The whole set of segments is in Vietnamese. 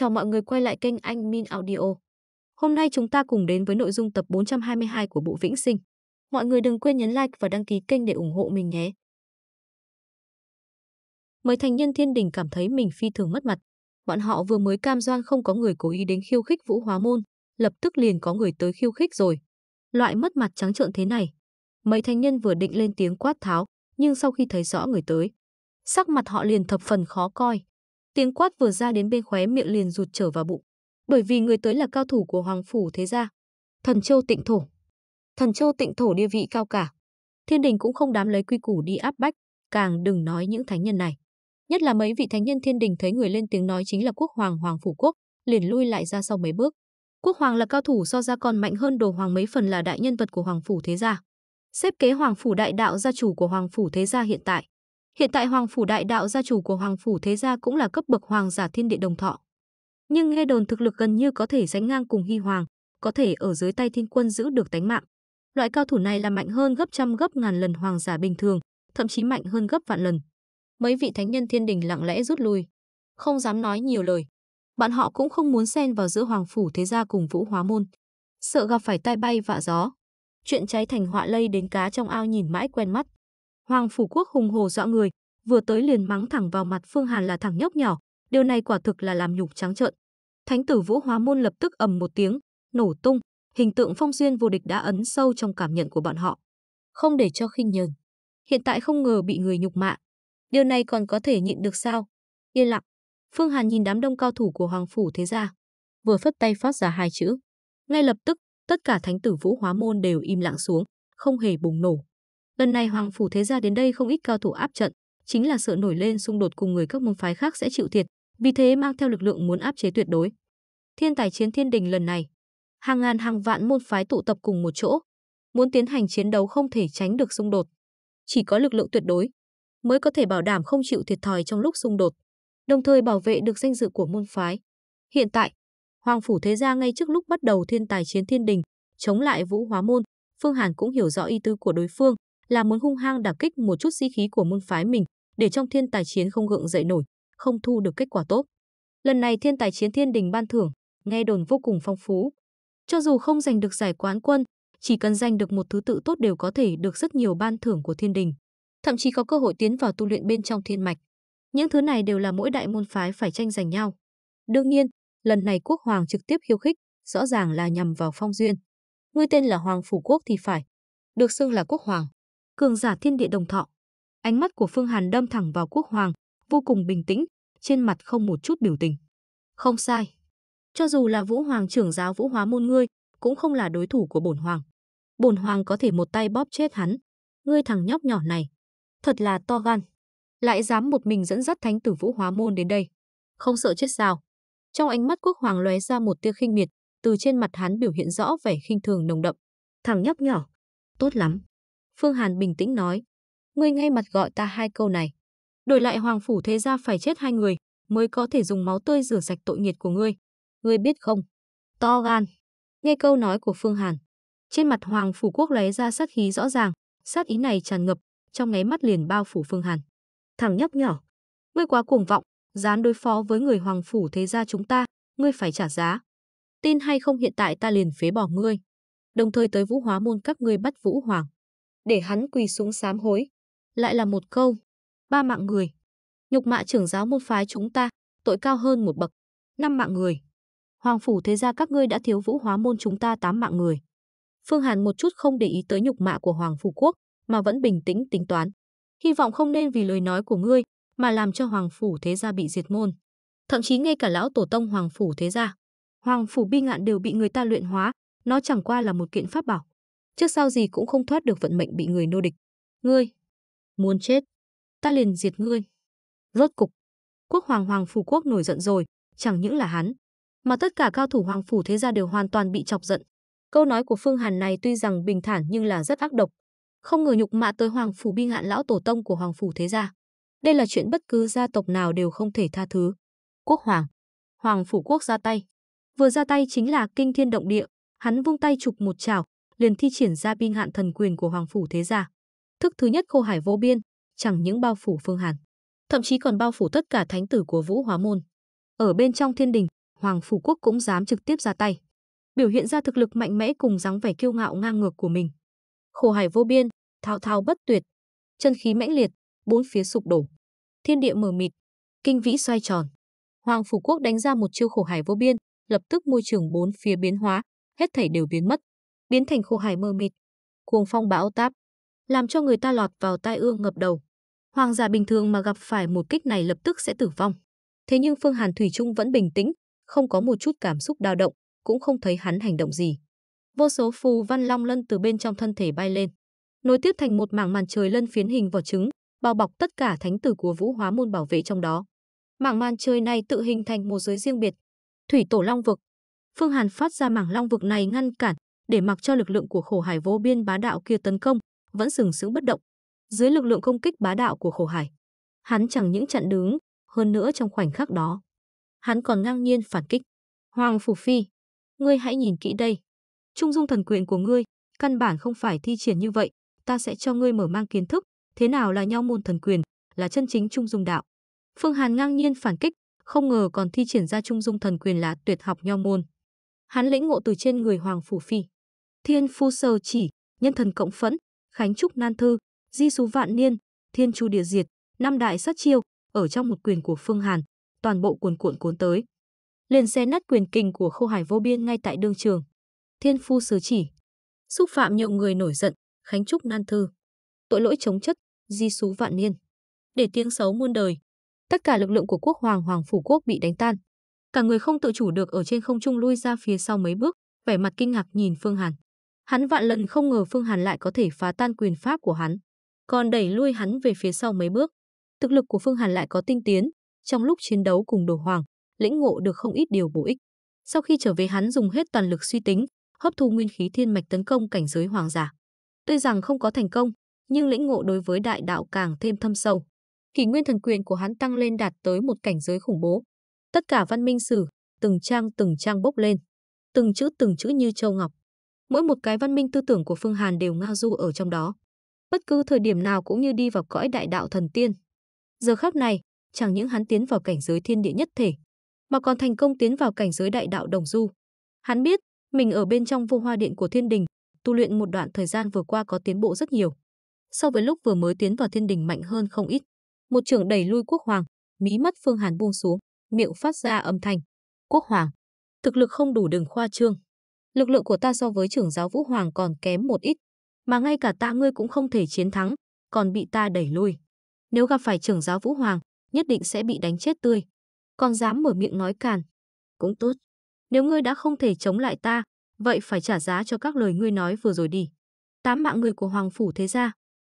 Chào mọi người quay lại kênh Anh Min Audio. Hôm nay chúng ta cùng đến với nội dung tập 422 của bộ Vĩnh Sinh. Mọi người đừng quên nhấn like và đăng ký kênh để ủng hộ mình nhé. Mấy thành nhân thiên đình cảm thấy mình phi thường mất mặt. Bọn họ vừa mới cam đoan không có người cố ý đến khiêu khích Vũ Hóa Môn, lập tức liền có người tới khiêu khích rồi. Loại mất mặt trắng trợn thế này. Mấy thành nhân vừa định lên tiếng quát tháo, nhưng sau khi thấy rõ người tới, sắc mặt họ liền thập phần khó coi. Tiếng quát vừa ra đến bên khóe miệng liền rụt trở vào bụng, bởi vì người tới là cao thủ của hoàng phủ thế gia. Thần Châu Tịnh Thổ. Thần Châu Tịnh Thổ địa vị cao cả, thiên đình cũng không đám lấy quy củ đi áp bách, càng đừng nói những thánh nhân này. Nhất là mấy vị thánh nhân thiên đình thấy người lên tiếng nói chính là quốc hoàng hoàng phủ quốc, liền lui lại ra sau mấy bước. Quốc hoàng là cao thủ so ra còn mạnh hơn đồ hoàng mấy phần là đại nhân vật của hoàng phủ thế gia. Xếp kế hoàng phủ đại đạo gia chủ của hoàng phủ thế gia hiện tại. Hiện tại Hoàng Phủ Đại Đạo gia chủ của Hoàng Phủ Thế Gia cũng là cấp bậc Hoàng giả thiên địa đồng thọ. Nhưng nghe đồn thực lực gần như có thể sánh ngang cùng Hy Hoàng, có thể ở dưới tay thiên quân giữ được tánh mạng. Loại cao thủ này là mạnh hơn gấp trăm gấp ngàn lần hoàng giả bình thường, thậm chí mạnh hơn gấp vạn lần. Mấy vị thánh nhân thiên đình lặng lẽ rút lui, không dám nói nhiều lời. bạn họ cũng không muốn xen vào giữa hoàng phủ thế gia cùng vũ hóa môn, sợ gặp phải tai bay vạ gió. Chuyện cháy thành họa lây đến cá trong ao nhìn mãi quen mắt. Hoàng Phủ Quốc hùng hồ dọa người, vừa tới liền mắng thẳng vào mặt Phương Hàn là thằng nhóc nhỏ, điều này quả thực là làm nhục trắng trợn. Thánh tử Vũ Hóa Môn lập tức ầm một tiếng, nổ tung, hình tượng phong duyên vô địch đã ấn sâu trong cảm nhận của bọn họ. Không để cho khinh nhờn. Hiện tại không ngờ bị người nhục mạ. Điều này còn có thể nhịn được sao? Yên lặng, Phương Hàn nhìn đám đông cao thủ của Hoàng Phủ thế ra. Vừa phất tay phát ra hai chữ. Ngay lập tức, tất cả thánh tử Vũ Hóa Môn đều im lặng xuống, không hề bùng nổ. Lần này hoàng phủ thế gia đến đây không ít cao thủ áp trận, chính là sợ nổi lên xung đột cùng người các môn phái khác sẽ chịu thiệt, vì thế mang theo lực lượng muốn áp chế tuyệt đối. Thiên tài chiến thiên đình lần này, hàng ngàn hàng vạn môn phái tụ tập cùng một chỗ, muốn tiến hành chiến đấu không thể tránh được xung đột. Chỉ có lực lượng tuyệt đối mới có thể bảo đảm không chịu thiệt thòi trong lúc xung đột, đồng thời bảo vệ được danh dự của môn phái. Hiện tại, Hoàng phủ thế gia ngay trước lúc bắt đầu thiên tài chiến thiên đình, chống lại Vũ Hóa môn, Phương Hàn cũng hiểu rõ ý tứ của đối phương, là muốn hung hăng đả kích một chút sĩ khí của môn phái mình, để trong thiên tài chiến không gượng dậy nổi, không thu được kết quả tốt. Lần này thiên tài chiến thiên đình ban thưởng, nghe đồn vô cùng phong phú. Cho dù không giành được giải quán quân, chỉ cần giành được một thứ tự tốt đều có thể được rất nhiều ban thưởng của thiên đình, thậm chí có cơ hội tiến vào tu luyện bên trong thiên mạch. Những thứ này đều là mỗi đại môn phái phải tranh giành nhau. Đương nhiên, lần này quốc hoàng trực tiếp khiêu khích, rõ ràng là nhằm vào Phong Duyên. Ngươi tên là Hoàng Phủ Quốc thì phải, được xưng là quốc hoàng cường giả thiên địa đồng thọ. Ánh mắt của Phương Hàn đâm thẳng vào quốc hoàng, vô cùng bình tĩnh, trên mặt không một chút biểu tình. Không sai. Cho dù là vũ hoàng trưởng giáo vũ hóa môn ngươi, cũng không là đối thủ của bổn hoàng. Bổn hoàng có thể một tay bóp chết hắn. Ngươi thằng nhóc nhỏ này, thật là to gan. Lại dám một mình dẫn dắt thánh tử vũ hóa môn đến đây. Không sợ chết sao. Trong ánh mắt quốc hoàng lóe ra một tia khinh miệt, từ trên mặt hắn biểu hiện rõ vẻ khinh thường nồng đậm. Thằng nhóc nhỏ, tốt lắm. Phương Hàn bình tĩnh nói. Ngươi ngay mặt gọi ta hai câu này. Đổi lại hoàng phủ thế gia phải chết hai người, mới có thể dùng máu tươi rửa sạch tội nghiệt của ngươi. Ngươi biết không? To gan. Nghe câu nói của Phương Hàn. Trên mặt hoàng phủ quốc lấy ra sát khí rõ ràng, sát ý này tràn ngập, trong ngáy mắt liền bao phủ Phương Hàn. Thằng nhóc nhỏ, ngươi quá cuồng vọng, dán đối phó với người hoàng phủ thế gia chúng ta, ngươi phải trả giá. Tin hay không hiện tại ta liền phế bỏ ngươi. Đồng thời tới vũ hóa môn các ngươi bắt vũ hoàng để hắn quỳ xuống sám hối. Lại là một câu, ba mạng người. Nhục mạ trưởng giáo môn phái chúng ta, tội cao hơn một bậc, năm mạng người. Hoàng phủ thế gia các ngươi đã thiếu vũ hóa môn chúng ta tám mạng người. Phương Hàn một chút không để ý tới nhục mạ của Hoàng phủ quốc, mà vẫn bình tĩnh tính toán. Hy vọng không nên vì lời nói của ngươi mà làm cho Hoàng phủ thế gia bị diệt môn. Thậm chí ngay cả lão tổ tông Hoàng phủ thế gia, Hoàng phủ bi ngạn đều bị người ta luyện hóa, nó chẳng qua là một kiện pháp bảo trước sau gì cũng không thoát được vận mệnh bị người nô địch. Ngươi, muốn chết, ta liền diệt ngươi. Rốt cục, quốc hoàng hoàng phủ quốc nổi giận rồi, chẳng những là hắn, mà tất cả cao thủ hoàng phủ thế gia đều hoàn toàn bị chọc giận. Câu nói của Phương Hàn này tuy rằng bình thản nhưng là rất ác độc, không ngờ nhục mạ tới hoàng phủ bi hạn lão tổ tông của hoàng phủ thế gia. Đây là chuyện bất cứ gia tộc nào đều không thể tha thứ. Quốc hoàng, hoàng phủ quốc ra tay. Vừa ra tay chính là kinh thiên động địa, hắn vung tay chụp một chảo, liền thi triển ra binh hạn thần quyền của Hoàng Phủ Thế Gia. Thức thứ nhất khô hải vô biên, chẳng những bao phủ phương Hàn, thậm chí còn bao phủ tất cả thánh tử của Vũ Hóa Môn. Ở bên trong thiên đình, Hoàng Phủ Quốc cũng dám trực tiếp ra tay, biểu hiện ra thực lực mạnh mẽ cùng dáng vẻ kiêu ngạo ngang ngược của mình. Khổ hải vô biên, thao thao bất tuyệt, chân khí mãnh liệt, bốn phía sụp đổ, thiên địa mờ mịt, kinh vĩ xoay tròn. Hoàng Phủ Quốc đánh ra một chiêu khổ hải vô biên, lập tức môi trường bốn phía biến hóa, hết thảy đều biến mất biến thành khô hải mơ mịt, cuồng phong bão táp, làm cho người ta lọt vào tai ương ngập đầu. Hoàng giả bình thường mà gặp phải một kích này lập tức sẽ tử vong. Thế nhưng Phương Hàn Thủy Trung vẫn bình tĩnh, không có một chút cảm xúc dao động, cũng không thấy hắn hành động gì. Vô số phù văn long lân từ bên trong thân thể bay lên, nối tiếp thành một mảng màn trời lân phiến hình vỏ trứng, bao bọc tất cả thánh tử của Vũ Hóa môn bảo vệ trong đó. Mảng màn trời này tự hình thành một giới riêng biệt, Thủy Tổ Long vực. Phương Hàn phát ra mảng long vực này ngăn cản, để mặc cho lực lượng của khổ hải vô biên bá đạo kia tấn công, vẫn sừng sững bất động. Dưới lực lượng công kích bá đạo của khổ hải, hắn chẳng những chặn đứng, hơn nữa trong khoảnh khắc đó, hắn còn ngang nhiên phản kích. Hoàng Phủ Phi, ngươi hãy nhìn kỹ đây. Trung dung thần quyền của ngươi, căn bản không phải thi triển như vậy, ta sẽ cho ngươi mở mang kiến thức, thế nào là nhau môn thần quyền, là chân chính trung dung đạo. Phương Hàn ngang nhiên phản kích, không ngờ còn thi triển ra trung dung thần quyền là tuyệt học nho môn. Hắn lĩnh ngộ từ trên người Hoàng Phủ Phi. Thiên Phu Sầu Chỉ, Nhân Thần Cộng Phẫn, Khánh Trúc Nan Thư, Di Sú Vạn Niên, Thiên Chu Địa Diệt, năm đại sát chiêu, ở trong một quyền của Phương Hàn, toàn bộ cuồn cuộn cuốn tới. Liền xé nát quyền kình của khâu hải vô biên ngay tại đương trường. Thiên Phu Sứ Chỉ, xúc phạm nhiều người nổi giận, Khánh Trúc Nan Thư. Tội lỗi chống chất, Di Sú Vạn Niên. Để tiếng xấu muôn đời. Tất cả lực lượng của quốc hoàng hoàng phủ quốc bị đánh tan. Cả người không tự chủ được ở trên không trung lui ra phía sau mấy bước, vẻ mặt kinh ngạc nhìn Phương Hàn. Hắn vạn lần không ngờ Phương Hàn lại có thể phá tan quyền pháp của hắn, còn đẩy lui hắn về phía sau mấy bước. Thực lực của Phương Hàn lại có tinh tiến, trong lúc chiến đấu cùng Đồ Hoàng, lĩnh ngộ được không ít điều bổ ích. Sau khi trở về hắn dùng hết toàn lực suy tính, hấp thu nguyên khí thiên mạch tấn công cảnh giới hoàng giả. Tuy rằng không có thành công, nhưng lĩnh ngộ đối với đại đạo càng thêm thâm sâu. Kỷ nguyên thần quyền của hắn tăng lên đạt tới một cảnh giới khủng bố. Tất cả văn minh sử, từng trang từng trang bốc lên, từng chữ từng chữ như châu ngọc mỗi một cái văn minh tư tưởng của Phương Hàn đều ngao du ở trong đó. Bất cứ thời điểm nào cũng như đi vào cõi đại đạo thần tiên. Giờ khắc này, chẳng những hắn tiến vào cảnh giới thiên địa nhất thể, mà còn thành công tiến vào cảnh giới đại đạo đồng du. Hắn biết, mình ở bên trong vô hoa điện của thiên đình, tu luyện một đoạn thời gian vừa qua có tiến bộ rất nhiều. So với lúc vừa mới tiến vào thiên đình mạnh hơn không ít. Một trường đẩy lui quốc hoàng, mí mắt Phương Hàn buông xuống, miệng phát ra âm thanh. Quốc hoàng, thực lực không đủ đừng khoa trương lực lượng của ta so với trưởng giáo Vũ Hoàng còn kém một ít, mà ngay cả ta ngươi cũng không thể chiến thắng, còn bị ta đẩy lui. Nếu gặp phải trưởng giáo Vũ Hoàng, nhất định sẽ bị đánh chết tươi. Còn dám mở miệng nói càn. Cũng tốt. Nếu ngươi đã không thể chống lại ta, vậy phải trả giá cho các lời ngươi nói vừa rồi đi. Tám mạng người của Hoàng Phủ thế ra.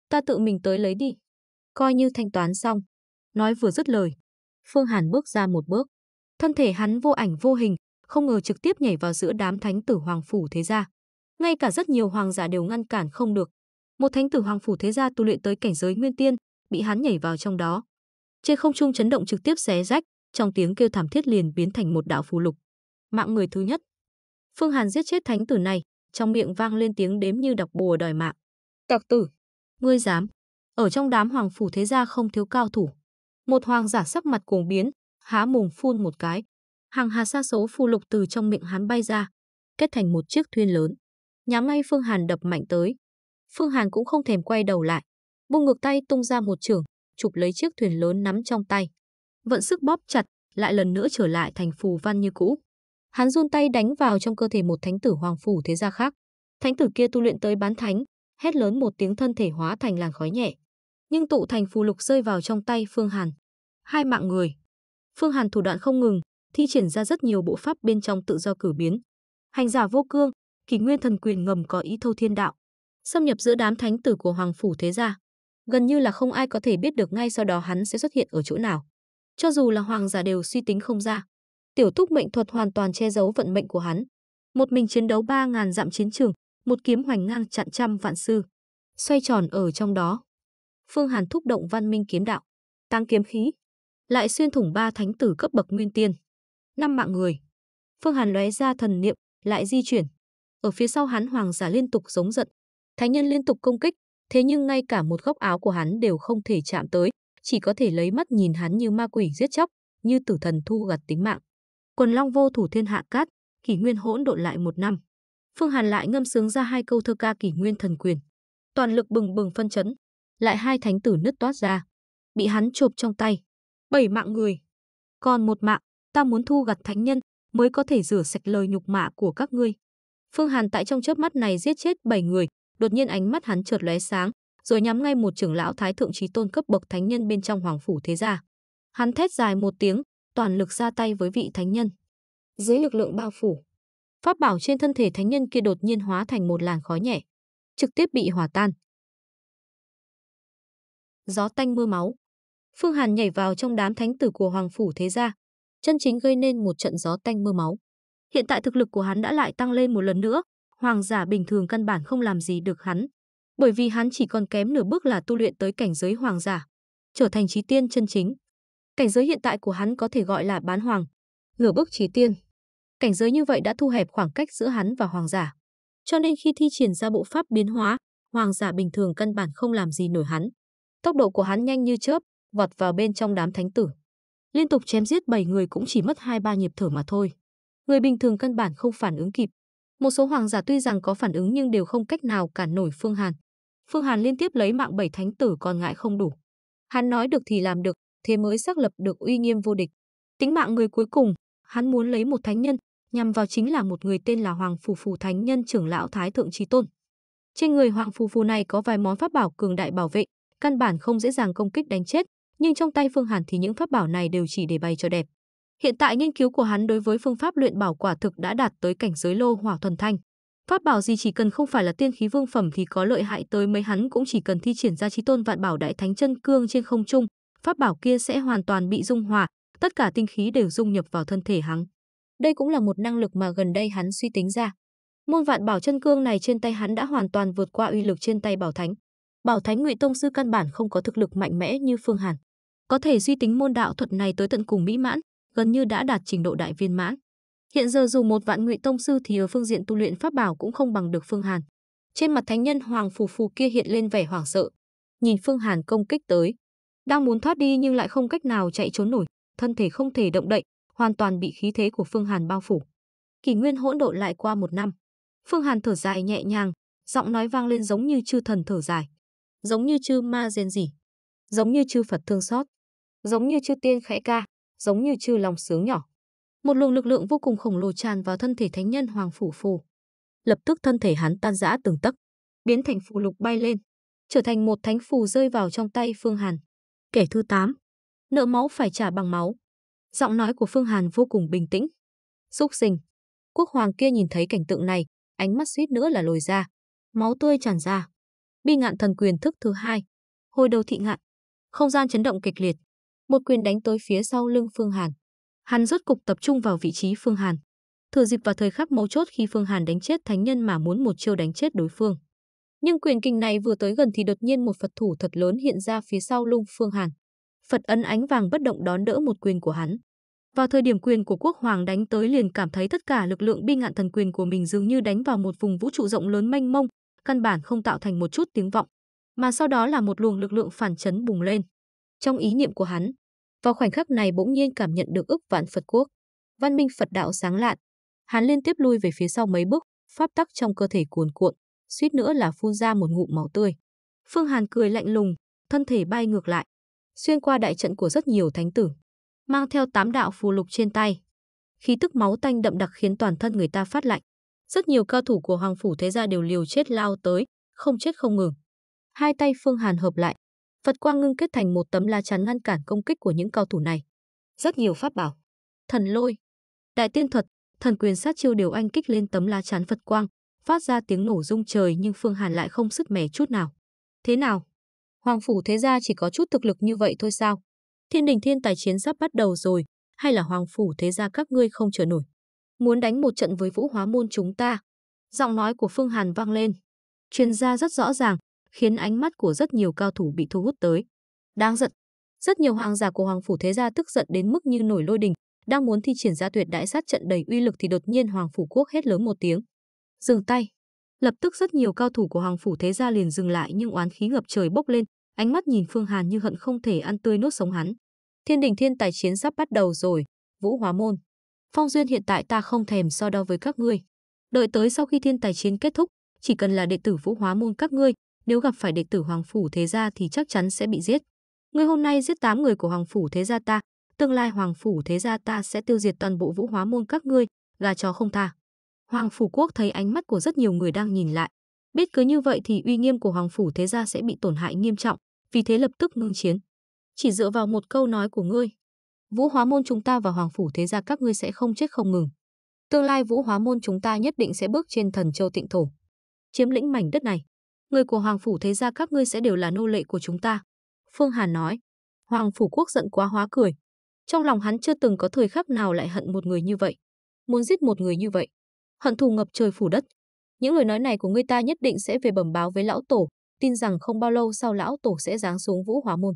Ta tự mình tới lấy đi. Coi như thanh toán xong. Nói vừa dứt lời. Phương Hàn bước ra một bước. Thân thể hắn vô ảnh vô hình, không ngờ trực tiếp nhảy vào giữa đám thánh tử hoàng phủ thế gia. Ngay cả rất nhiều hoàng giả đều ngăn cản không được. Một thánh tử hoàng phủ thế gia tu luyện tới cảnh giới nguyên tiên, bị hắn nhảy vào trong đó. Trên không trung chấn động trực tiếp xé rách, trong tiếng kêu thảm thiết liền biến thành một đạo phù lục. Mạng người thứ nhất. Phương Hàn giết chết thánh tử này, trong miệng vang lên tiếng đếm như đọc bùa đòi mạng. Tặc tử, ngươi dám? Ở trong đám hoàng phủ thế gia không thiếu cao thủ. Một hoàng giả sắc mặt cuồng biến, há mồm phun một cái, hàng hà sa số phù lục từ trong miệng hắn bay ra, kết thành một chiếc thuyền lớn. Nhắm ngay Phương Hàn đập mạnh tới. Phương Hàn cũng không thèm quay đầu lại, buông ngược tay tung ra một trường, chụp lấy chiếc thuyền lớn nắm trong tay. Vận sức bóp chặt, lại lần nữa trở lại thành phù văn như cũ. Hắn run tay đánh vào trong cơ thể một thánh tử hoàng phủ thế gia khác. Thánh tử kia tu luyện tới bán thánh, hét lớn một tiếng thân thể hóa thành làn khói nhẹ. Nhưng tụ thành phù lục rơi vào trong tay Phương Hàn. Hai mạng người. Phương Hàn thủ đoạn không ngừng, thi triển ra rất nhiều bộ pháp bên trong tự do cử biến. Hành giả vô cương, kỷ nguyên thần quyền ngầm có ý thâu thiên đạo, xâm nhập giữa đám thánh tử của hoàng phủ thế gia. Gần như là không ai có thể biết được ngay sau đó hắn sẽ xuất hiện ở chỗ nào. Cho dù là hoàng giả đều suy tính không ra. Tiểu thúc mệnh thuật hoàn toàn che giấu vận mệnh của hắn. Một mình chiến đấu ba ngàn dặm chiến trường, một kiếm hoành ngang chặn trăm vạn sư. Xoay tròn ở trong đó. Phương Hàn thúc động văn minh kiếm đạo. Tăng kiếm khí. Lại xuyên thủng ba thánh tử cấp bậc nguyên tiên năm mạng người. Phương Hàn lóe ra thần niệm, lại di chuyển. Ở phía sau hắn hoàng giả liên tục giống giận. Thánh nhân liên tục công kích, thế nhưng ngay cả một góc áo của hắn đều không thể chạm tới, chỉ có thể lấy mắt nhìn hắn như ma quỷ giết chóc, như tử thần thu gặt tính mạng. Quần long vô thủ thiên hạ cát, kỷ nguyên hỗn độn lại một năm. Phương Hàn lại ngâm sướng ra hai câu thơ ca kỷ nguyên thần quyền. Toàn lực bừng bừng phân chấn, lại hai thánh tử nứt toát ra. Bị hắn chộp trong tay. Bảy mạng người. Còn một mạng, ta muốn thu gặt thánh nhân mới có thể rửa sạch lời nhục mạ của các ngươi. Phương Hàn tại trong chớp mắt này giết chết 7 người, đột nhiên ánh mắt hắn chợt lóe sáng, rồi nhắm ngay một trưởng lão thái thượng trí tôn cấp bậc thánh nhân bên trong hoàng phủ thế gia. Hắn thét dài một tiếng, toàn lực ra tay với vị thánh nhân. Dưới lực lượng bao phủ, pháp bảo trên thân thể thánh nhân kia đột nhiên hóa thành một làn khói nhẹ, trực tiếp bị hòa tan. Gió tanh mưa máu. Phương Hàn nhảy vào trong đám thánh tử của hoàng phủ thế gia, chân chính gây nên một trận gió tanh mưa máu. Hiện tại thực lực của hắn đã lại tăng lên một lần nữa, hoàng giả bình thường căn bản không làm gì được hắn, bởi vì hắn chỉ còn kém nửa bước là tu luyện tới cảnh giới hoàng giả, trở thành chí tiên chân chính. Cảnh giới hiện tại của hắn có thể gọi là bán hoàng, nửa bước chí tiên. Cảnh giới như vậy đã thu hẹp khoảng cách giữa hắn và hoàng giả. Cho nên khi thi triển ra bộ pháp biến hóa, hoàng giả bình thường căn bản không làm gì nổi hắn. Tốc độ của hắn nhanh như chớp, vọt vào bên trong đám thánh tử. Liên tục chém giết 7 người cũng chỉ mất 2-3 nhịp thở mà thôi. Người bình thường căn bản không phản ứng kịp. Một số hoàng giả tuy rằng có phản ứng nhưng đều không cách nào cản nổi Phương Hàn. Phương Hàn liên tiếp lấy mạng bảy thánh tử còn ngại không đủ. Hắn nói được thì làm được, thế mới xác lập được uy nghiêm vô địch. Tính mạng người cuối cùng, hắn muốn lấy một thánh nhân, nhằm vào chính là một người tên là Hoàng Phù Phù Thánh Nhân trưởng lão Thái Thượng Trí Tôn. Trên người Hoàng Phù Phù này có vài món pháp bảo cường đại bảo vệ, căn bản không dễ dàng công kích đánh chết, nhưng trong tay Phương Hàn thì những pháp bảo này đều chỉ để bày cho đẹp. Hiện tại nghiên cứu của hắn đối với phương pháp luyện bảo quả thực đã đạt tới cảnh giới lô hỏa thuần thanh. Pháp bảo gì chỉ cần không phải là tiên khí vương phẩm thì có lợi hại tới mấy hắn cũng chỉ cần thi triển ra chi tôn vạn bảo đại thánh chân cương trên không trung, pháp bảo kia sẽ hoàn toàn bị dung hòa, tất cả tinh khí đều dung nhập vào thân thể hắn. Đây cũng là một năng lực mà gần đây hắn suy tính ra. Môn vạn bảo chân cương này trên tay hắn đã hoàn toàn vượt qua uy lực trên tay bảo thánh. Bảo thánh Ngụy tông sư căn bản không có thực lực mạnh mẽ như Phương Hàn có thể suy tính môn đạo thuật này tới tận cùng mỹ mãn, gần như đã đạt trình độ đại viên mãn. Hiện giờ dù một vạn ngụy tông sư thì ở phương diện tu luyện pháp bảo cũng không bằng được Phương Hàn. Trên mặt thánh nhân Hoàng Phù Phù kia hiện lên vẻ hoảng sợ, nhìn Phương Hàn công kích tới, đang muốn thoát đi nhưng lại không cách nào chạy trốn nổi, thân thể không thể động đậy, hoàn toàn bị khí thế của Phương Hàn bao phủ. Kỷ nguyên hỗn độn lại qua một năm. Phương Hàn thở dài nhẹ nhàng, giọng nói vang lên giống như chư thần thở dài, giống như chư ma rên rỉ giống như chư Phật thương xót, giống như chư tiên khẽ ca, giống như chư lòng sướng nhỏ. Một luồng lực lượng vô cùng khổng lồ tràn vào thân thể thánh nhân Hoàng Phủ Phù. Lập tức thân thể hắn tan rã từng tấc, biến thành phù lục bay lên, trở thành một thánh phù rơi vào trong tay Phương Hàn. Kẻ thứ 8. Nợ máu phải trả bằng máu. Giọng nói của Phương Hàn vô cùng bình tĩnh. Xúc sinh. Quốc hoàng kia nhìn thấy cảnh tượng này, ánh mắt suýt nữa là lồi ra. Máu tươi tràn ra. Bi ngạn thần quyền thức thứ hai. Hồi đầu thị ngạn, không gian chấn động kịch liệt. Một quyền đánh tới phía sau lưng Phương Hàn. Hắn rốt cục tập trung vào vị trí Phương Hàn. Thừa dịp vào thời khắc mấu chốt khi Phương Hàn đánh chết thánh nhân mà muốn một chiêu đánh chết đối phương. Nhưng quyền kình này vừa tới gần thì đột nhiên một Phật thủ thật lớn hiện ra phía sau lưng Phương Hàn. Phật ấn ánh vàng bất động đón đỡ một quyền của hắn. Vào thời điểm quyền của quốc hoàng đánh tới liền cảm thấy tất cả lực lượng bi ngạn thần quyền của mình dường như đánh vào một vùng vũ trụ rộng lớn mênh mông, căn bản không tạo thành một chút tiếng vọng mà sau đó là một luồng lực lượng phản chấn bùng lên. Trong ý niệm của hắn, vào khoảnh khắc này bỗng nhiên cảm nhận được ức vạn Phật quốc, văn minh Phật đạo sáng lạn. Hắn liên tiếp lui về phía sau mấy bước, pháp tắc trong cơ thể cuồn cuộn, suýt nữa là phun ra một ngụm máu tươi. Phương Hàn cười lạnh lùng, thân thể bay ngược lại, xuyên qua đại trận của rất nhiều thánh tử, mang theo tám đạo phù lục trên tay. Khí tức máu tanh đậm đặc khiến toàn thân người ta phát lạnh. Rất nhiều cao thủ của hoàng phủ thế gia đều liều chết lao tới, không chết không ngừng hai tay Phương Hàn hợp lại, Phật quang ngưng kết thành một tấm la chắn ngăn cản công kích của những cao thủ này. Rất nhiều pháp bảo, thần lôi, đại tiên thuật, thần quyền sát chiêu đều anh kích lên tấm la chắn Phật quang, phát ra tiếng nổ rung trời nhưng Phương Hàn lại không sức mẻ chút nào. Thế nào? Hoàng phủ thế gia chỉ có chút thực lực như vậy thôi sao? Thiên đình thiên tài chiến sắp bắt đầu rồi, hay là hoàng phủ thế gia các ngươi không chờ nổi? Muốn đánh một trận với vũ hóa môn chúng ta? Giọng nói của Phương Hàn vang lên. Chuyên gia rất rõ ràng, khiến ánh mắt của rất nhiều cao thủ bị thu hút tới. Đáng giận, rất nhiều hoàng giả của hoàng phủ thế gia tức giận đến mức như nổi lôi đình, đang muốn thi triển ra tuyệt đại sát trận đầy uy lực thì đột nhiên hoàng phủ quốc hét lớn một tiếng. Dừng tay. Lập tức rất nhiều cao thủ của hoàng phủ thế gia liền dừng lại nhưng oán khí ngập trời bốc lên, ánh mắt nhìn Phương Hàn như hận không thể ăn tươi nuốt sống hắn. Thiên đình thiên tài chiến sắp bắt đầu rồi, Vũ Hóa Môn. Phong duyên hiện tại ta không thèm so đo với các ngươi. Đợi tới sau khi thiên tài chiến kết thúc, chỉ cần là đệ tử Vũ Hóa Môn các ngươi, nếu gặp phải đệ tử Hoàng Phủ Thế Gia thì chắc chắn sẽ bị giết. Ngươi hôm nay giết 8 người của Hoàng Phủ Thế Gia ta, tương lai Hoàng Phủ Thế Gia ta sẽ tiêu diệt toàn bộ vũ hóa môn các ngươi, gà chó không tha. Hoàng Phủ Quốc thấy ánh mắt của rất nhiều người đang nhìn lại. Biết cứ như vậy thì uy nghiêm của Hoàng Phủ Thế Gia sẽ bị tổn hại nghiêm trọng, vì thế lập tức ngưng chiến. Chỉ dựa vào một câu nói của ngươi, vũ hóa môn chúng ta và Hoàng Phủ Thế Gia các ngươi sẽ không chết không ngừng. Tương lai vũ hóa môn chúng ta nhất định sẽ bước trên thần châu tịnh thổ, chiếm lĩnh mảnh đất này người của Hoàng Phủ thế ra các ngươi sẽ đều là nô lệ của chúng ta. Phương Hàn nói. Hoàng Phủ Quốc giận quá hóa cười. Trong lòng hắn chưa từng có thời khắc nào lại hận một người như vậy. Muốn giết một người như vậy. Hận thù ngập trời phủ đất. Những lời nói này của ngươi ta nhất định sẽ về bẩm báo với lão tổ. Tin rằng không bao lâu sau lão tổ sẽ giáng xuống vũ hóa môn.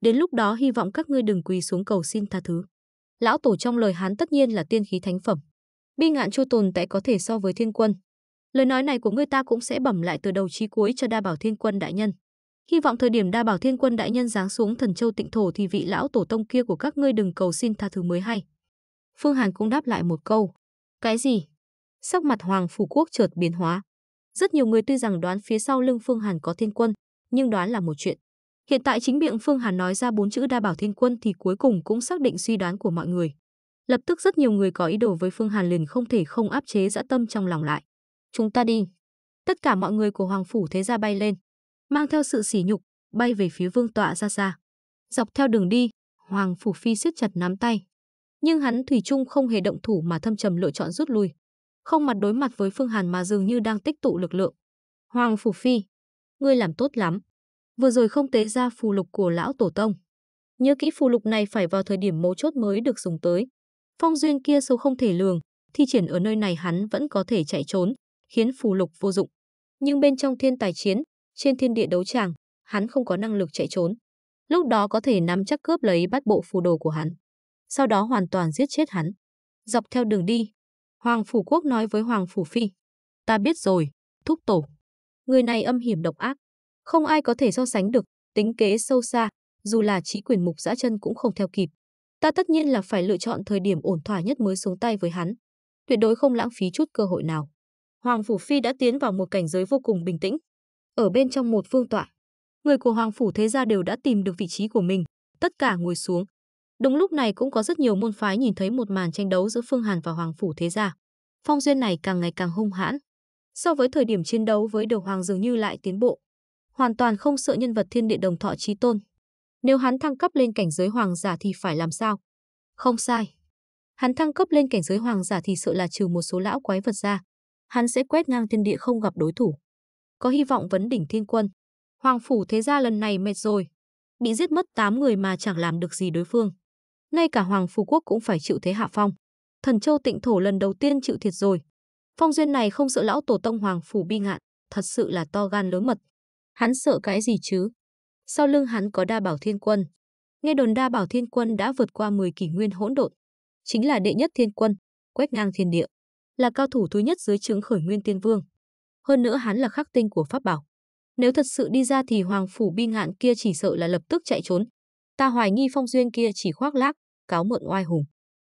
Đến lúc đó hy vọng các ngươi đừng quỳ xuống cầu xin tha thứ. Lão tổ trong lời hắn tất nhiên là tiên khí thánh phẩm. Bi ngạn chu tồn tại có thể so với thiên quân, Lời nói này của ngươi ta cũng sẽ bẩm lại từ đầu chí cuối cho Đa Bảo Thiên Quân đại nhân. Hy vọng thời điểm Đa Bảo Thiên Quân đại nhân giáng xuống Thần Châu Tịnh Thổ thì vị lão tổ tông kia của các ngươi đừng cầu xin tha thứ mới hay. Phương Hàn cũng đáp lại một câu. Cái gì? Sắc mặt Hoàng phủ quốc chợt biến hóa. Rất nhiều người tuy rằng đoán phía sau lưng Phương Hàn có Thiên Quân, nhưng đoán là một chuyện. Hiện tại chính miệng Phương Hàn nói ra bốn chữ Đa Bảo Thiên Quân thì cuối cùng cũng xác định suy đoán của mọi người. Lập tức rất nhiều người có ý đồ với Phương Hàn liền không thể không áp chế dã tâm trong lòng lại. Chúng ta đi. Tất cả mọi người của Hoàng Phủ Thế Gia bay lên, mang theo sự sỉ nhục, bay về phía vương tọa ra xa. Dọc theo đường đi, Hoàng Phủ Phi siết chặt nắm tay. Nhưng hắn Thủy chung không hề động thủ mà thâm trầm lựa chọn rút lui. Không mặt đối mặt với Phương Hàn mà dường như đang tích tụ lực lượng. Hoàng Phủ Phi, ngươi làm tốt lắm. Vừa rồi không tế ra phù lục của lão tổ tông. Nhớ kỹ phù lục này phải vào thời điểm mấu chốt mới được dùng tới. Phong duyên kia sâu không thể lường, thi triển ở nơi này hắn vẫn có thể chạy trốn khiến phù lục vô dụng. Nhưng bên trong thiên tài chiến, trên thiên địa đấu tràng, hắn không có năng lực chạy trốn. Lúc đó có thể nắm chắc cướp lấy bắt bộ phù đồ của hắn. Sau đó hoàn toàn giết chết hắn. Dọc theo đường đi, Hoàng Phủ Quốc nói với Hoàng Phủ Phi. Ta biết rồi, thúc tổ. Người này âm hiểm độc ác. Không ai có thể so sánh được, tính kế sâu xa, dù là trí quyền mục dã chân cũng không theo kịp. Ta tất nhiên là phải lựa chọn thời điểm ổn thỏa nhất mới xuống tay với hắn. Tuyệt đối không lãng phí chút cơ hội nào. Hoàng Phủ Phi đã tiến vào một cảnh giới vô cùng bình tĩnh. Ở bên trong một phương tọa, người của Hoàng Phủ Thế Gia đều đã tìm được vị trí của mình, tất cả ngồi xuống. Đúng lúc này cũng có rất nhiều môn phái nhìn thấy một màn tranh đấu giữa Phương Hàn và Hoàng Phủ Thế Gia. Phong duyên này càng ngày càng hung hãn. So với thời điểm chiến đấu với Đầu Hoàng dường như lại tiến bộ. Hoàn toàn không sợ nhân vật thiên địa đồng thọ trí tôn. Nếu hắn thăng cấp lên cảnh giới hoàng giả thì phải làm sao? Không sai. Hắn thăng cấp lên cảnh giới hoàng giả thì sợ là trừ một số lão quái vật ra, hắn sẽ quét ngang thiên địa không gặp đối thủ. Có hy vọng vấn đỉnh thiên quân. Hoàng phủ thế gia lần này mệt rồi. Bị giết mất 8 người mà chẳng làm được gì đối phương. Ngay cả Hoàng phủ quốc cũng phải chịu thế hạ phong. Thần châu tịnh thổ lần đầu tiên chịu thiệt rồi. Phong duyên này không sợ lão tổ tông Hoàng phủ bi ngạn, thật sự là to gan lớn mật. Hắn sợ cái gì chứ? Sau lưng hắn có đa bảo thiên quân. Nghe đồn đa bảo thiên quân đã vượt qua 10 kỷ nguyên hỗn độn. Chính là đệ nhất thiên quân, quét ngang thiên địa là cao thủ thứ nhất dưới trướng khởi nguyên tiên vương. Hơn nữa hắn là khắc tinh của pháp bảo. Nếu thật sự đi ra thì hoàng phủ bi ngạn kia chỉ sợ là lập tức chạy trốn. Ta hoài nghi phong duyên kia chỉ khoác lác, cáo mượn oai hùng.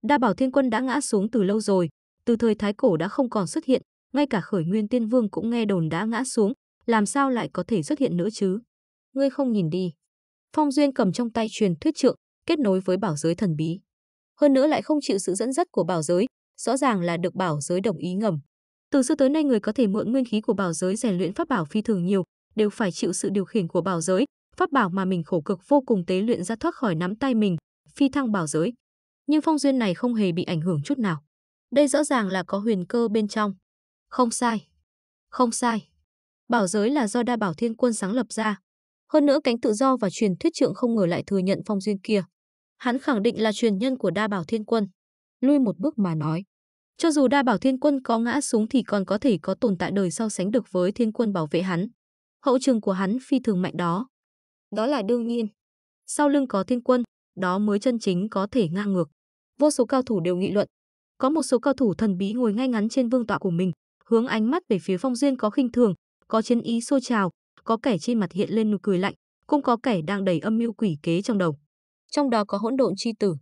Đa bảo thiên quân đã ngã xuống từ lâu rồi, từ thời thái cổ đã không còn xuất hiện, ngay cả khởi nguyên tiên vương cũng nghe đồn đã ngã xuống, làm sao lại có thể xuất hiện nữa chứ? Ngươi không nhìn đi. Phong Duyên cầm trong tay truyền thuyết trượng, kết nối với bảo giới thần bí. Hơn nữa lại không chịu sự dẫn dắt của bảo giới, rõ ràng là được bảo giới đồng ý ngầm. Từ xưa tới nay người có thể mượn nguyên khí của bảo giới rèn luyện pháp bảo phi thường nhiều, đều phải chịu sự điều khiển của bảo giới, pháp bảo mà mình khổ cực vô cùng tế luyện ra thoát khỏi nắm tay mình, phi thăng bảo giới. Nhưng phong duyên này không hề bị ảnh hưởng chút nào. Đây rõ ràng là có huyền cơ bên trong. Không sai. Không sai. Bảo giới là do đa bảo thiên quân sáng lập ra. Hơn nữa cánh tự do và truyền thuyết trượng không ngờ lại thừa nhận phong duyên kia. Hắn khẳng định là truyền nhân của đa bảo thiên quân lui một bước mà nói. Cho dù đa bảo thiên quân có ngã xuống thì còn có thể có tồn tại đời so sánh được với thiên quân bảo vệ hắn. Hậu trường của hắn phi thường mạnh đó. Đó là đương nhiên. Sau lưng có thiên quân, đó mới chân chính có thể ngang ngược. Vô số cao thủ đều nghị luận. Có một số cao thủ thần bí ngồi ngay ngắn trên vương tọa của mình, hướng ánh mắt về phía phong duyên có khinh thường, có chiến ý xô trào, có kẻ trên mặt hiện lên nụ cười lạnh, cũng có kẻ đang đầy âm mưu quỷ kế trong đầu. Trong đó có hỗn độn chi tử.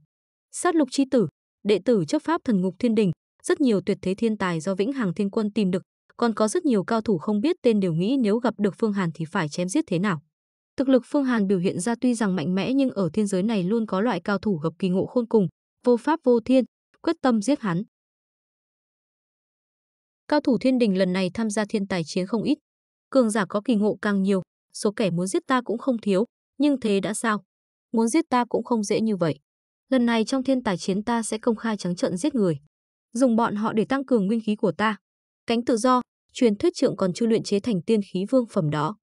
Sát lục chi tử, đệ tử chấp pháp thần ngục thiên đình, rất nhiều tuyệt thế thiên tài do Vĩnh Hằng Thiên Quân tìm được, còn có rất nhiều cao thủ không biết tên đều nghĩ nếu gặp được Phương Hàn thì phải chém giết thế nào. Thực lực Phương Hàn biểu hiện ra tuy rằng mạnh mẽ nhưng ở thiên giới này luôn có loại cao thủ gặp kỳ ngộ khôn cùng, vô pháp vô thiên, quyết tâm giết hắn. Cao thủ thiên đình lần này tham gia thiên tài chiến không ít, cường giả có kỳ ngộ càng nhiều, số kẻ muốn giết ta cũng không thiếu, nhưng thế đã sao? Muốn giết ta cũng không dễ như vậy. Lần này trong thiên tài chiến ta sẽ công khai trắng trợn giết người. Dùng bọn họ để tăng cường nguyên khí của ta. Cánh tự do, truyền thuyết trượng còn chưa luyện chế thành tiên khí vương phẩm đó.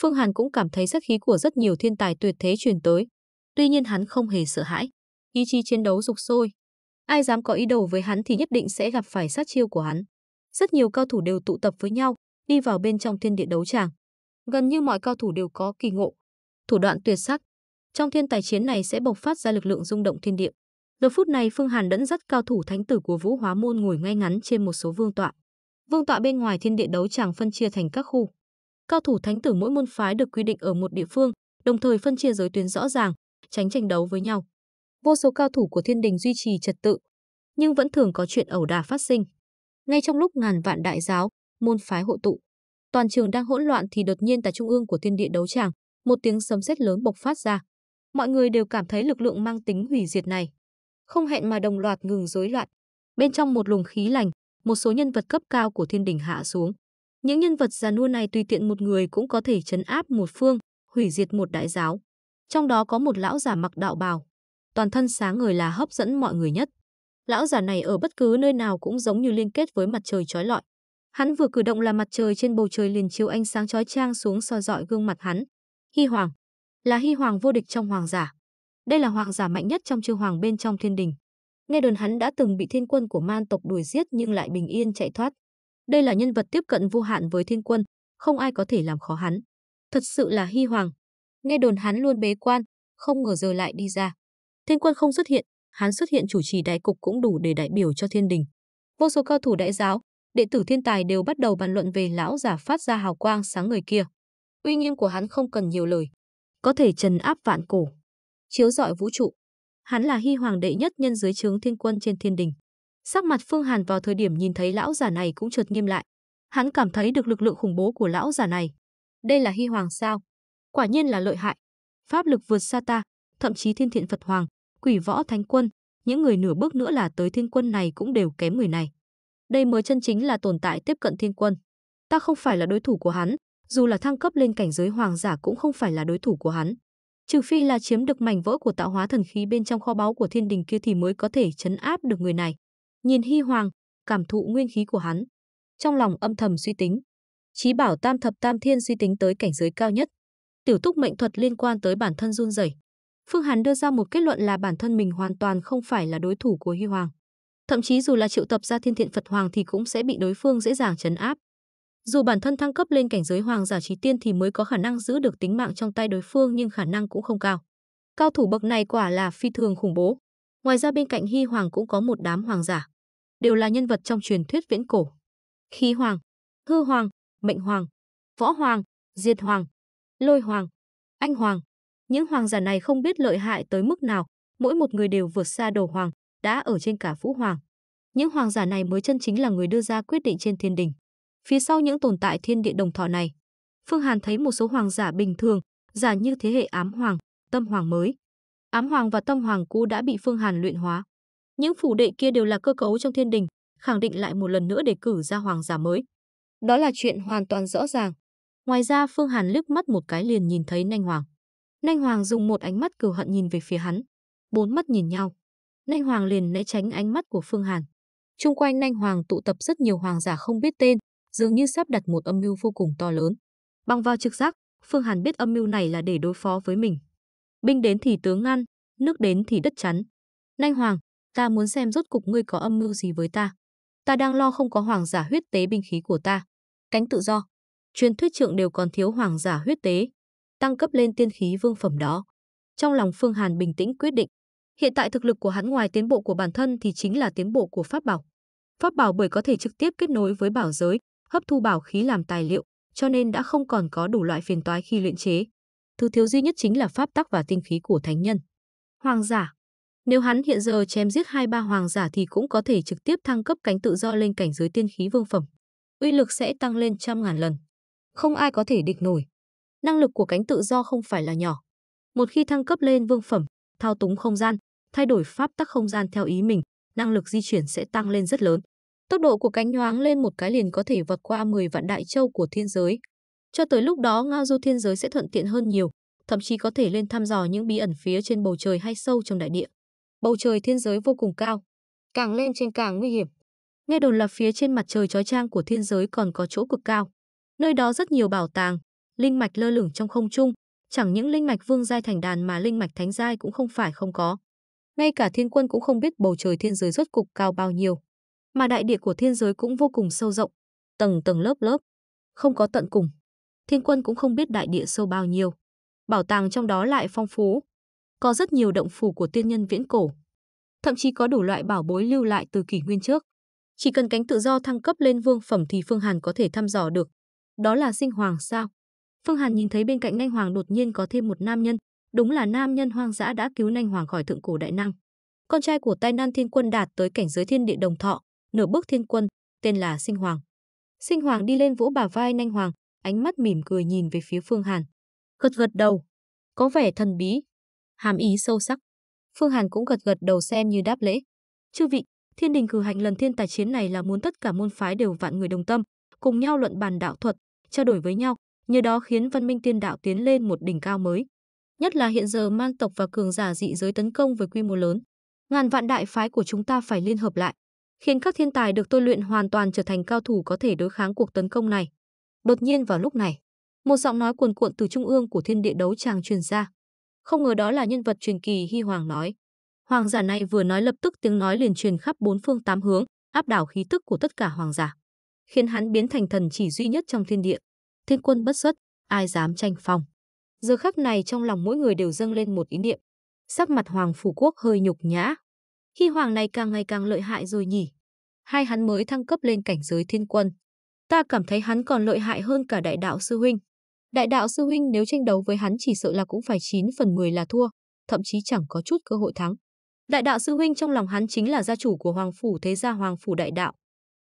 Phương Hàn cũng cảm thấy sát khí của rất nhiều thiên tài tuyệt thế truyền tới. Tuy nhiên hắn không hề sợ hãi. Ý chí chiến đấu rục sôi. Ai dám có ý đồ với hắn thì nhất định sẽ gặp phải sát chiêu của hắn. Rất nhiều cao thủ đều tụ tập với nhau, đi vào bên trong thiên địa đấu tràng. Gần như mọi cao thủ đều có kỳ ngộ, thủ đoạn tuyệt sắc, trong thiên tài chiến này sẽ bộc phát ra lực lượng rung động thiên địa. Giờ phút này Phương Hàn dẫn dắt cao thủ thánh tử của Vũ Hóa môn ngồi ngay ngắn trên một số vương tọa. Vương tọa bên ngoài thiên địa đấu tràng phân chia thành các khu. Cao thủ thánh tử mỗi môn phái được quy định ở một địa phương, đồng thời phân chia giới tuyến rõ ràng, tránh tranh đấu với nhau. Vô số cao thủ của thiên đình duy trì trật tự, nhưng vẫn thường có chuyện ẩu đả phát sinh. Ngay trong lúc ngàn vạn đại giáo, môn phái hội tụ, toàn trường đang hỗn loạn thì đột nhiên tại trung ương của thiên địa đấu tràng, một tiếng sấm sét lớn bộc phát ra mọi người đều cảm thấy lực lượng mang tính hủy diệt này. Không hẹn mà đồng loạt ngừng rối loạn. Bên trong một luồng khí lành, một số nhân vật cấp cao của thiên đình hạ xuống. Những nhân vật già nua này tùy tiện một người cũng có thể chấn áp một phương, hủy diệt một đại giáo. Trong đó có một lão giả mặc đạo bào. Toàn thân sáng người là hấp dẫn mọi người nhất. Lão giả này ở bất cứ nơi nào cũng giống như liên kết với mặt trời trói lọi. Hắn vừa cử động là mặt trời trên bầu trời liền chiếu ánh sáng chói trang xuống soi dọi gương mặt hắn. Hy hoàng, là hy hoàng vô địch trong hoàng giả. Đây là hoàng giả mạnh nhất trong chư hoàng bên trong thiên đình. Nghe đồn hắn đã từng bị thiên quân của man tộc đuổi giết nhưng lại bình yên chạy thoát. Đây là nhân vật tiếp cận vô hạn với thiên quân, không ai có thể làm khó hắn. Thật sự là hy hoàng. Nghe đồn hắn luôn bế quan, không ngờ giờ lại đi ra. Thiên quân không xuất hiện, hắn xuất hiện chủ trì đại cục cũng đủ để đại biểu cho thiên đình. Vô số cao thủ đại giáo, đệ tử thiên tài đều bắt đầu bàn luận về lão giả phát ra hào quang sáng người kia. Uy nghiêm của hắn không cần nhiều lời có thể trần áp vạn cổ, chiếu rọi vũ trụ. Hắn là hy hoàng đệ nhất nhân dưới trướng thiên quân trên thiên đình. Sắc mặt Phương Hàn vào thời điểm nhìn thấy lão giả này cũng chợt nghiêm lại. Hắn cảm thấy được lực lượng khủng bố của lão giả này. Đây là hy hoàng sao? Quả nhiên là lợi hại. Pháp lực vượt xa ta, thậm chí thiên thiện Phật hoàng, quỷ võ thánh quân, những người nửa bước nữa là tới thiên quân này cũng đều kém người này. Đây mới chân chính là tồn tại tiếp cận thiên quân. Ta không phải là đối thủ của hắn, dù là thăng cấp lên cảnh giới hoàng giả cũng không phải là đối thủ của hắn. Trừ phi là chiếm được mảnh vỡ của tạo hóa thần khí bên trong kho báu của thiên đình kia thì mới có thể chấn áp được người này. Nhìn Hy Hoàng, cảm thụ nguyên khí của hắn. Trong lòng âm thầm suy tính. trí bảo tam thập tam thiên suy tính tới cảnh giới cao nhất. Tiểu túc mệnh thuật liên quan tới bản thân run rẩy. Phương Hàn đưa ra một kết luận là bản thân mình hoàn toàn không phải là đối thủ của Hy Hoàng. Thậm chí dù là triệu tập ra thiên thiện Phật Hoàng thì cũng sẽ bị đối phương dễ dàng chấn áp. Dù bản thân thăng cấp lên cảnh giới hoàng giả trí tiên thì mới có khả năng giữ được tính mạng trong tay đối phương nhưng khả năng cũng không cao. Cao thủ bậc này quả là phi thường khủng bố. Ngoài ra bên cạnh Hy Hoàng cũng có một đám hoàng giả, đều là nhân vật trong truyền thuyết viễn cổ. Khí Hoàng, Hư Hoàng, Mệnh Hoàng, Võ Hoàng, Diệt Hoàng, Lôi Hoàng, Anh Hoàng. Những hoàng giả này không biết lợi hại tới mức nào, mỗi một người đều vượt xa đồ hoàng, đã ở trên cả vũ hoàng. Những hoàng giả này mới chân chính là người đưa ra quyết định trên thiên đình. Phía sau những tồn tại thiên địa đồng thọ này, Phương Hàn thấy một số hoàng giả bình thường, giả như thế hệ ám hoàng, tâm hoàng mới. Ám hoàng và tâm hoàng cũ đã bị Phương Hàn luyện hóa. Những phủ đệ kia đều là cơ cấu trong thiên đình, khẳng định lại một lần nữa để cử ra hoàng giả mới. Đó là chuyện hoàn toàn rõ ràng. Ngoài ra Phương Hàn lướt mắt một cái liền nhìn thấy Nanh Hoàng. Nanh Hoàng dùng một ánh mắt cừu hận nhìn về phía hắn. Bốn mắt nhìn nhau. Nanh Hoàng liền né tránh ánh mắt của Phương Hàn. Trung quanh Nanh Hoàng tụ tập rất nhiều hoàng giả không biết tên, dường như sắp đặt một âm mưu vô cùng to lớn. Bằng vào trực giác, Phương Hàn biết âm mưu này là để đối phó với mình. Binh đến thì tướng ngăn, nước đến thì đất chắn. Nanh Hoàng, ta muốn xem rốt cục ngươi có âm mưu gì với ta. Ta đang lo không có hoàng giả huyết tế binh khí của ta. Cánh tự do. Truyền thuyết trượng đều còn thiếu hoàng giả huyết tế. Tăng cấp lên tiên khí vương phẩm đó. Trong lòng Phương Hàn bình tĩnh quyết định. Hiện tại thực lực của hắn ngoài tiến bộ của bản thân thì chính là tiến bộ của pháp bảo. Pháp bảo bởi có thể trực tiếp kết nối với bảo giới, hấp thu bảo khí làm tài liệu, cho nên đã không còn có đủ loại phiền toái khi luyện chế. Thứ thiếu duy nhất chính là pháp tắc và tinh khí của thánh nhân. Hoàng giả Nếu hắn hiện giờ chém giết hai ba hoàng giả thì cũng có thể trực tiếp thăng cấp cánh tự do lên cảnh giới tiên khí vương phẩm. Uy lực sẽ tăng lên trăm ngàn lần. Không ai có thể địch nổi. Năng lực của cánh tự do không phải là nhỏ. Một khi thăng cấp lên vương phẩm, thao túng không gian, thay đổi pháp tắc không gian theo ý mình, năng lực di chuyển sẽ tăng lên rất lớn. Tốc độ của cánh nhoáng lên một cái liền có thể vượt qua 10 vạn đại châu của thiên giới. Cho tới lúc đó ngao du thiên giới sẽ thuận tiện hơn nhiều, thậm chí có thể lên thăm dò những bí ẩn phía trên bầu trời hay sâu trong đại địa. Bầu trời thiên giới vô cùng cao, càng lên trên càng nguy hiểm. Nghe đồn là phía trên mặt trời chói trang của thiên giới còn có chỗ cực cao. Nơi đó rất nhiều bảo tàng, linh mạch lơ lửng trong không trung, chẳng những linh mạch vương giai thành đàn mà linh mạch thánh giai cũng không phải không có. Ngay cả thiên quân cũng không biết bầu trời thiên giới rốt cục cao bao nhiêu mà đại địa của thiên giới cũng vô cùng sâu rộng, tầng tầng lớp lớp, không có tận cùng. Thiên quân cũng không biết đại địa sâu bao nhiêu. Bảo tàng trong đó lại phong phú. Có rất nhiều động phủ của tiên nhân viễn cổ. Thậm chí có đủ loại bảo bối lưu lại từ kỷ nguyên trước. Chỉ cần cánh tự do thăng cấp lên vương phẩm thì Phương Hàn có thể thăm dò được. Đó là sinh hoàng sao. Phương Hàn nhìn thấy bên cạnh Nanh Hoàng đột nhiên có thêm một nam nhân. Đúng là nam nhân hoang dã đã cứu Nanh Hoàng khỏi thượng cổ đại năng. Con trai của tai nan thiên quân đạt tới cảnh giới thiên địa đồng thọ, nửa bước thiên quân, tên là Sinh Hoàng. Sinh Hoàng đi lên vỗ bà vai Nanh Hoàng, ánh mắt mỉm cười nhìn về phía Phương Hàn. Gật gật đầu, có vẻ thần bí, hàm ý sâu sắc. Phương Hàn cũng gật gật đầu xem như đáp lễ. Chư vị, thiên đình cử hành lần thiên tài chiến này là muốn tất cả môn phái đều vạn người đồng tâm, cùng nhau luận bàn đạo thuật, trao đổi với nhau, nhờ đó khiến văn minh tiên đạo tiến lên một đỉnh cao mới. Nhất là hiện giờ man tộc và cường giả dị giới tấn công với quy mô lớn. Ngàn vạn đại phái của chúng ta phải liên hợp lại, khiến các thiên tài được tôi luyện hoàn toàn trở thành cao thủ có thể đối kháng cuộc tấn công này. Đột nhiên vào lúc này, một giọng nói cuồn cuộn từ trung ương của thiên địa đấu tràng truyền ra. Không ngờ đó là nhân vật truyền kỳ Hy Hoàng nói. Hoàng giả này vừa nói lập tức tiếng nói liền truyền khắp bốn phương tám hướng, áp đảo khí tức của tất cả hoàng giả, khiến hắn biến thành thần chỉ duy nhất trong thiên địa. Thiên quân bất xuất, ai dám tranh phong. Giờ khắc này trong lòng mỗi người đều dâng lên một ý niệm. Sắc mặt Hoàng phủ quốc hơi nhục nhã, khi hoàng này càng ngày càng lợi hại rồi nhỉ. Hai hắn mới thăng cấp lên cảnh giới thiên quân. Ta cảm thấy hắn còn lợi hại hơn cả đại đạo sư huynh. Đại đạo sư huynh nếu tranh đấu với hắn chỉ sợ là cũng phải 9 phần 10 là thua, thậm chí chẳng có chút cơ hội thắng. Đại đạo sư huynh trong lòng hắn chính là gia chủ của hoàng phủ thế gia hoàng phủ đại đạo.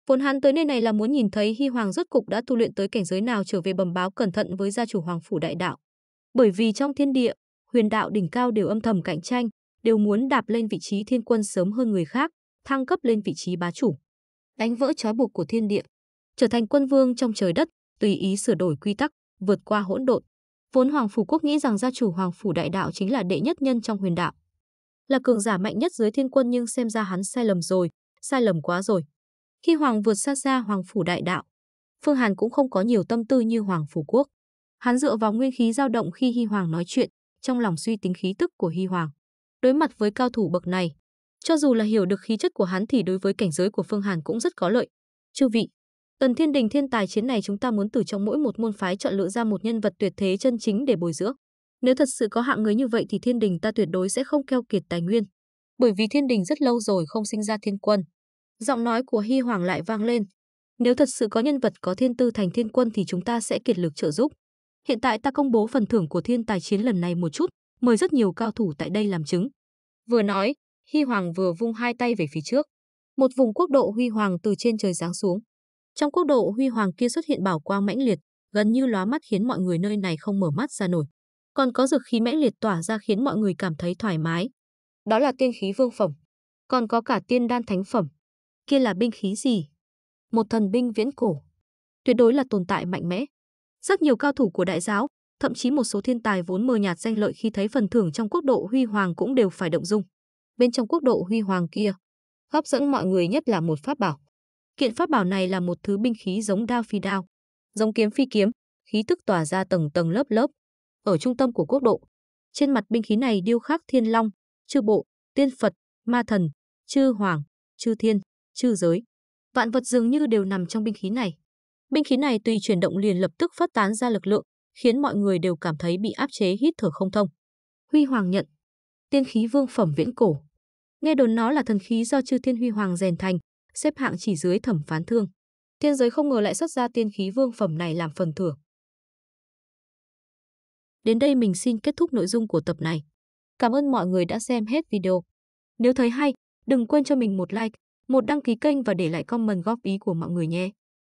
Vốn hắn tới nơi này là muốn nhìn thấy Hi Hoàng rốt cục đã tu luyện tới cảnh giới nào trở về bẩm báo cẩn thận với gia chủ hoàng phủ đại đạo. Bởi vì trong thiên địa, huyền đạo đỉnh cao đều âm thầm cạnh tranh, đều muốn đạp lên vị trí thiên quân sớm hơn người khác, thăng cấp lên vị trí bá chủ. Đánh vỡ trói buộc của thiên địa, trở thành quân vương trong trời đất, tùy ý sửa đổi quy tắc, vượt qua hỗn độn. Vốn Hoàng Phủ Quốc nghĩ rằng gia chủ Hoàng Phủ Đại Đạo chính là đệ nhất nhân trong huyền đạo. Là cường giả mạnh nhất dưới thiên quân nhưng xem ra hắn sai lầm rồi, sai lầm quá rồi. Khi Hoàng vượt xa xa Hoàng Phủ Đại Đạo, Phương Hàn cũng không có nhiều tâm tư như Hoàng Phủ Quốc. Hắn dựa vào nguyên khí dao động khi Hy Hoàng nói chuyện, trong lòng suy tính khí tức của Hy Hoàng. Đối mặt với cao thủ bậc này, cho dù là hiểu được khí chất của hắn thì đối với cảnh giới của Phương Hàn cũng rất có lợi. Chư vị, Tần Thiên Đình thiên tài chiến này chúng ta muốn từ trong mỗi một môn phái chọn lựa ra một nhân vật tuyệt thế chân chính để bồi dưỡng. Nếu thật sự có hạng người như vậy thì Thiên Đình ta tuyệt đối sẽ không keo kiệt tài nguyên, bởi vì Thiên Đình rất lâu rồi không sinh ra thiên quân. Giọng nói của Hi Hoàng lại vang lên, nếu thật sự có nhân vật có thiên tư thành thiên quân thì chúng ta sẽ kiệt lực trợ giúp. Hiện tại ta công bố phần thưởng của thiên tài chiến lần này một chút, mời rất nhiều cao thủ tại đây làm chứng. Vừa nói, Hy Hoàng vừa vung hai tay về phía trước. Một vùng quốc độ huy hoàng từ trên trời giáng xuống. Trong quốc độ huy hoàng kia xuất hiện bảo quang mãnh liệt, gần như lóa mắt khiến mọi người nơi này không mở mắt ra nổi. Còn có dược khí mãnh liệt tỏa ra khiến mọi người cảm thấy thoải mái. Đó là tiên khí vương phẩm, còn có cả tiên đan thánh phẩm. Kia là binh khí gì? Một thần binh viễn cổ. Tuyệt đối là tồn tại mạnh mẽ. Rất nhiều cao thủ của đại giáo, thậm chí một số thiên tài vốn mờ nhạt danh lợi khi thấy phần thưởng trong quốc độ huy hoàng cũng đều phải động dung. Bên trong quốc độ huy hoàng kia, hấp dẫn mọi người nhất là một pháp bảo. Kiện pháp bảo này là một thứ binh khí giống đao phi đao, giống kiếm phi kiếm, khí tức tỏa ra tầng tầng lớp lớp. Ở trung tâm của quốc độ, trên mặt binh khí này điêu khắc thiên long, chư bộ, tiên Phật, ma thần, chư hoàng, chư thiên, chư giới. Vạn vật dường như đều nằm trong binh khí này. Binh khí này tùy chuyển động liền lập tức phát tán ra lực lượng, khiến mọi người đều cảm thấy bị áp chế hít thở không thông. Huy Hoàng nhận, tiên khí vương phẩm viễn cổ. Nghe đồn nó là thần khí do chư thiên Huy Hoàng rèn thành, xếp hạng chỉ dưới thẩm phán thương. Tiên giới không ngờ lại xuất ra tiên khí vương phẩm này làm phần thưởng. Đến đây mình xin kết thúc nội dung của tập này. Cảm ơn mọi người đã xem hết video. Nếu thấy hay, đừng quên cho mình một like, một đăng ký kênh và để lại comment góp ý của mọi người nhé.